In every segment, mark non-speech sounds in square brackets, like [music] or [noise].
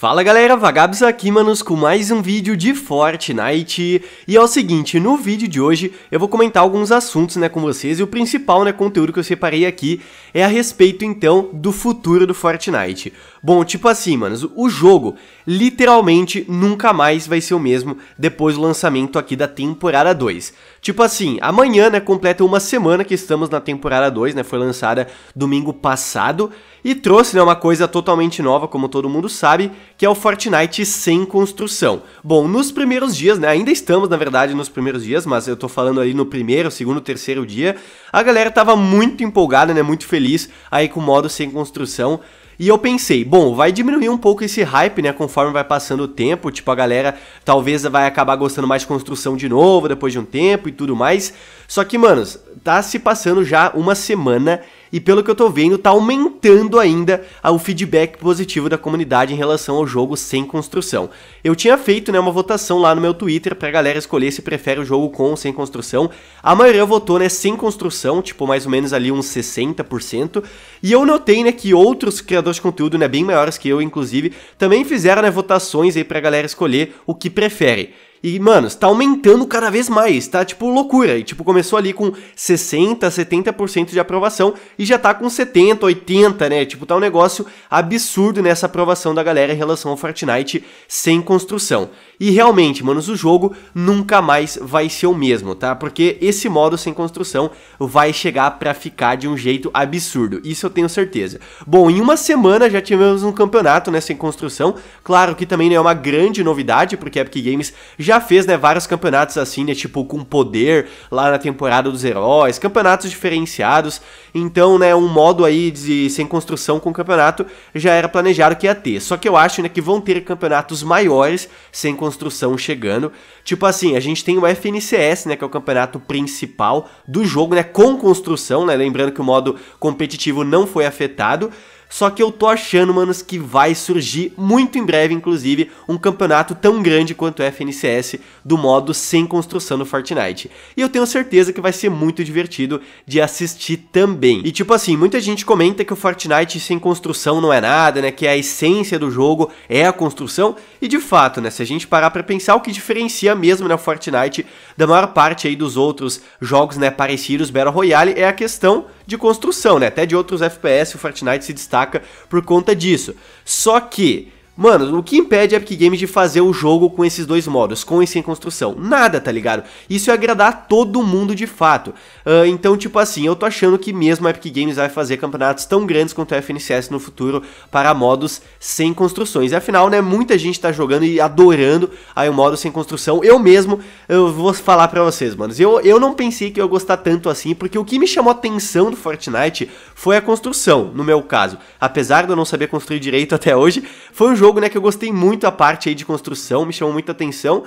Fala galera, Vagabs aqui manos com mais um vídeo de Fortnite E é o seguinte, no vídeo de hoje eu vou comentar alguns assuntos né com vocês E o principal né conteúdo que eu separei aqui é a respeito então do futuro do Fortnite Bom, tipo assim manos, o jogo literalmente nunca mais vai ser o mesmo depois do lançamento aqui da temporada 2 Tipo assim, amanhã né completa uma semana que estamos na temporada 2 né, foi lançada domingo passado e trouxe né, uma coisa totalmente nova, como todo mundo sabe, que é o Fortnite sem construção. Bom, nos primeiros dias, né, ainda estamos na verdade nos primeiros dias, mas eu tô falando ali no primeiro, segundo, terceiro dia, a galera tava muito empolgada, né, muito feliz aí com o modo sem construção. E eu pensei, bom, vai diminuir um pouco esse hype, né? Conforme vai passando o tempo, tipo, a galera talvez vai acabar gostando mais de construção de novo depois de um tempo e tudo mais. Só que, manos, tá se passando já uma semana e pelo que eu tô vendo, tá aumentando ainda ah, o feedback positivo da comunidade em relação ao jogo sem construção. Eu tinha feito né, uma votação lá no meu Twitter pra galera escolher se prefere o jogo com ou sem construção. A maioria votou né, sem construção, tipo mais ou menos ali uns 60%. E eu notei né, que outros criadores de conteúdo né, bem maiores que eu, inclusive, também fizeram né, votações aí pra galera escolher o que prefere. E, mano, está aumentando cada vez mais, tá tipo loucura. E, tipo, começou ali com 60, 70% de aprovação e já tá com 70, 80, né? Tipo, tá um negócio absurdo nessa aprovação da galera em relação ao Fortnite sem construção. E realmente, manos, o jogo nunca mais vai ser o mesmo, tá? Porque esse modo sem construção vai chegar pra ficar de um jeito absurdo. Isso eu tenho certeza. Bom, em uma semana já tivemos um campeonato, né, sem construção. Claro que também não é uma grande novidade, porque a Epic Games já já fez, né, vários campeonatos assim, né, tipo com poder lá na temporada dos heróis, campeonatos diferenciados. Então, né, um modo aí de sem construção com o campeonato já era planejado que ia ter. Só que eu acho, né, que vão ter campeonatos maiores sem construção chegando. Tipo assim, a gente tem o FNCS, né, que é o campeonato principal do jogo, né, com construção, né, lembrando que o modo competitivo não foi afetado. Só que eu tô achando, manos, que vai surgir muito em breve, inclusive, um campeonato tão grande quanto o FNCS do modo sem construção no Fortnite. E eu tenho certeza que vai ser muito divertido de assistir também. E tipo assim, muita gente comenta que o Fortnite sem construção não é nada, né? Que a essência do jogo é a construção. E de fato, né? Se a gente parar pra pensar, o que diferencia mesmo, né, o Fortnite da maior parte aí dos outros jogos, né, parecidos Battle Royale é a questão de construção, né? Até de outros FPS o Fortnite se destaca por conta disso. Só que Mano, o que impede a Epic Games de fazer o jogo com esses dois modos, com e sem construção? Nada, tá ligado? Isso é agradar todo mundo de fato. Uh, então, tipo assim, eu tô achando que mesmo a Epic Games vai fazer campeonatos tão grandes quanto o FNCS no futuro para modos sem construções. E, afinal, né, muita gente tá jogando e adorando aí o modo sem construção. Eu mesmo, eu vou falar pra vocês, manos. Eu, eu não pensei que eu ia gostar tanto assim, porque o que me chamou a atenção do Fortnite foi a construção, no meu caso. Apesar de eu não saber construir direito [laughs] até hoje, foi um jogo jogo, né, que eu gostei muito a parte aí de construção, me chamou muita atenção.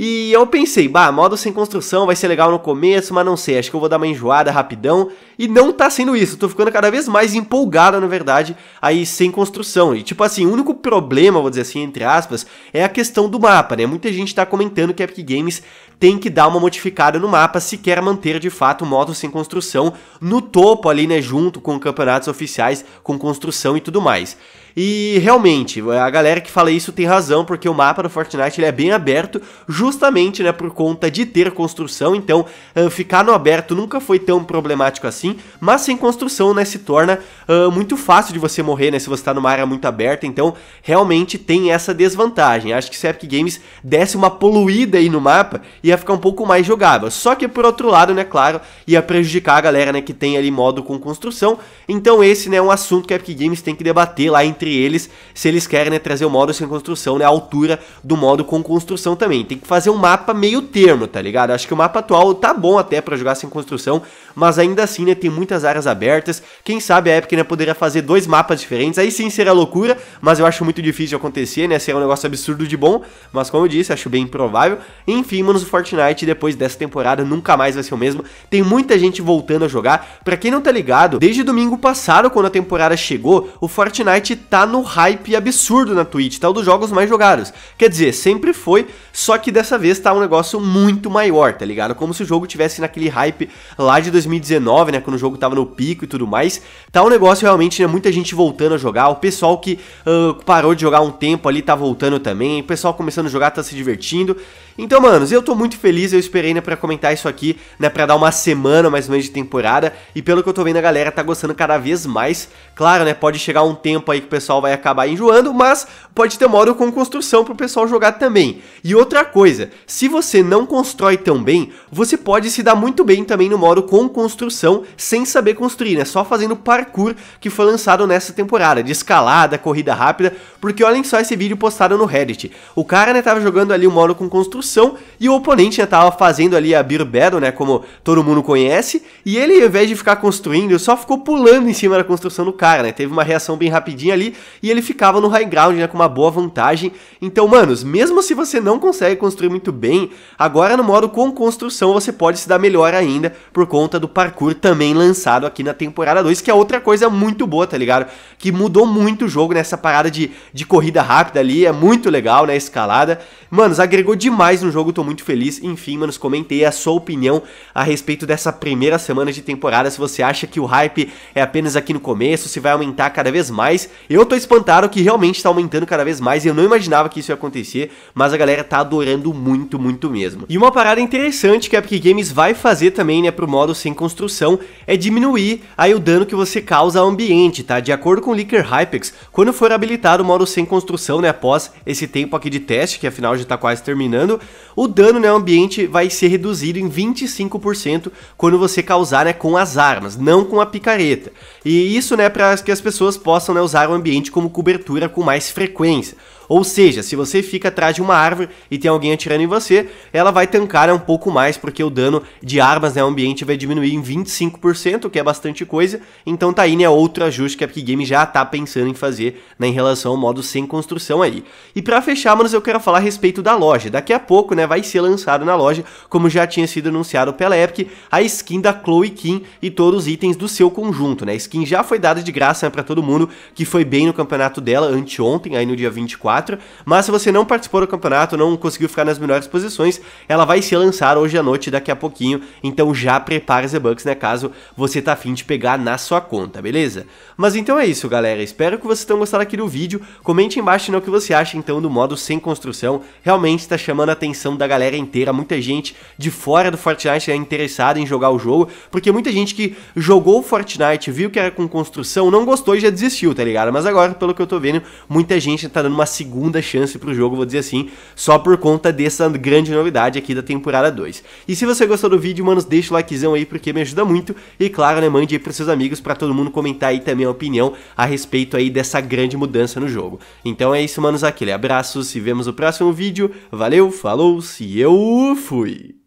E eu pensei, bah, modo sem construção vai ser legal no começo, mas não sei, acho que eu vou dar uma enjoada rapidão. E não tá sendo isso, tô ficando cada vez mais empolgado, na verdade, aí sem construção. E tipo assim, o único problema, vou dizer assim, entre aspas, é a questão do mapa, né? Muita gente tá comentando que Epic Games tem que dar uma modificada no mapa se quer manter de fato o modo sem construção no topo ali, né? Junto com campeonatos oficiais, com construção e tudo mais. E realmente, a galera que fala isso tem razão, porque o mapa do Fortnite ele é bem aberto, justamente né, por conta de ter construção, então uh, ficar no aberto nunca foi tão problemático assim, mas sem construção né, se torna uh, muito fácil de você morrer né, se você está numa área muito aberta, então realmente tem essa desvantagem. Acho que se a Epic Games desse uma poluída aí no mapa, ia ficar um pouco mais jogável. Só que por outro lado, né, claro, ia prejudicar a galera né, que tem ali modo com construção, então esse né, é um assunto que a Epic Games tem que debater lá em entre eles se eles querem né, trazer o modo sem construção, né, a altura do modo com construção também. Tem que fazer um mapa meio termo, tá ligado? Acho que o mapa atual tá bom até para jogar sem construção, mas ainda assim, né, tem muitas áreas abertas. Quem sabe a Epic né, poderia fazer dois mapas diferentes, aí sim seria loucura, mas eu acho muito difícil de acontecer, né, seria um negócio absurdo de bom, mas como eu disse, acho bem improvável. Enfim, mano, o Fortnite depois dessa temporada nunca mais vai ser o mesmo. Tem muita gente voltando a jogar. Para quem não tá ligado, desde domingo passado, quando a temporada chegou, o Fortnite tá no hype absurdo na Twitch, tá um dos jogos mais jogados. Quer dizer, sempre foi, só que dessa vez tá um negócio muito maior, tá ligado? Como se o jogo tivesse naquele hype lá de 2019, né, quando o jogo tava no pico e tudo mais. Tá um negócio realmente, né, muita gente voltando a jogar, o pessoal que uh, parou de jogar um tempo ali tá voltando também, o pessoal começando a jogar tá se divertindo. Então, manos, eu tô muito feliz, eu esperei né, pra comentar isso aqui, né, pra dar uma semana mais ou menos de temporada, e pelo que eu tô vendo a galera tá gostando cada vez mais. Claro, né, pode chegar um tempo aí que o pessoal vai acabar enjoando, mas pode ter modo com construção pro pessoal jogar também. E outra coisa, se você não constrói tão bem, você pode se dar muito bem também no modo com construção, sem saber construir, né, só fazendo parkour que foi lançado nessa temporada, de escalada, corrida rápida, porque olhem só esse vídeo postado no Reddit. O cara, né, tava jogando ali o um modo com construção, discussão e o oponente estava fazendo ali a Beer Battle, né, como todo mundo conhece, e ele ao invés de ficar construindo, só ficou pulando em cima da construção do cara, né, teve uma reação bem rapidinha ali e ele ficava no high ground, né, com uma boa vantagem. Então, manos, mesmo se você não consegue construir muito bem, agora no modo com construção você pode se dar melhor ainda por conta do parkour também lançado aqui na temporada 2, que é outra coisa muito boa, tá ligado? Que mudou muito o jogo nessa parada de, de corrida rápida ali, é muito legal, né, escalada. Manos, agregou demais mais um jogo, tô muito feliz. Enfim, manos, comentei a sua opinião a respeito dessa primeira semana de temporada. Se você acha que o hype é apenas aqui no começo, se vai aumentar cada vez mais. Eu tô espantado que realmente tá aumentando cada vez mais. Eu não imaginava que isso ia acontecer, mas a galera tá adorando muito, muito mesmo. E uma parada interessante que a Epic Games vai fazer também, né, pro modo sem construção, é diminuir aí o dano que você causa ao ambiente, tá? De acordo com o Leaker Hypex, quando for habilitado o modo sem construção, né, após esse tempo aqui de teste, que afinal já tá quase terminando, o dano né, ao ambiente vai ser reduzido em 25% quando você causar né, com as armas, não com a picareta. E isso né, para que as pessoas possam né, usar o ambiente como cobertura com mais frequência. Ou seja, se você fica atrás de uma árvore e tem alguém atirando em você, ela vai tancar um pouco mais, porque o dano de armas né, ao ambiente vai diminuir em 25%, o que é bastante coisa. Então tá aí, né, outro ajuste que a Epic Games já tá pensando em fazer né, em relação ao modo sem construção aí. E para fechar, manos, eu quero falar a respeito da loja. Daqui a pouco, né, vai ser lançado na loja, como já tinha sido anunciado pela Epic, a skin da Chloe Kim e todos os itens do seu conjunto, né? A skin já foi dada de graça né, para todo mundo, que foi bem no campeonato dela anteontem, aí no dia 24, 4, mas se você não participou do campeonato, não conseguiu ficar nas melhores posições, ela vai se lançar hoje à noite, daqui a pouquinho, então já prepara as bucks né, caso você tá afim de pegar na sua conta, beleza? Mas então é isso, galera, espero que vocês tenham gostado aqui do vídeo, comente embaixo no né, o que você acha então do modo sem construção, realmente está chamando a atenção da galera inteira, muita gente de fora do Fortnite é interessada em jogar o jogo, porque muita gente que jogou o Fortnite, viu que era com construção, não gostou e já desistiu, tá ligado? Mas agora, pelo que eu tô vendo, muita gente tá dando uma segunda segunda chance para o jogo, vou dizer assim, só por conta dessa grande novidade aqui da temporada 2. E se você gostou do vídeo, manos, deixa o likezão aí porque me ajuda muito. E claro, né, mande aí pros seus amigos para todo mundo comentar aí também a opinião a respeito aí dessa grande mudança no jogo. Então é isso, manos, aquele abraço, se vemos no próximo vídeo. Valeu, falou, se eu fui!